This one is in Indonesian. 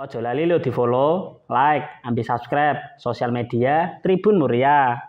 Ojo lali lo di follow, like, ambil subscribe, sosial media, Tribun Muria.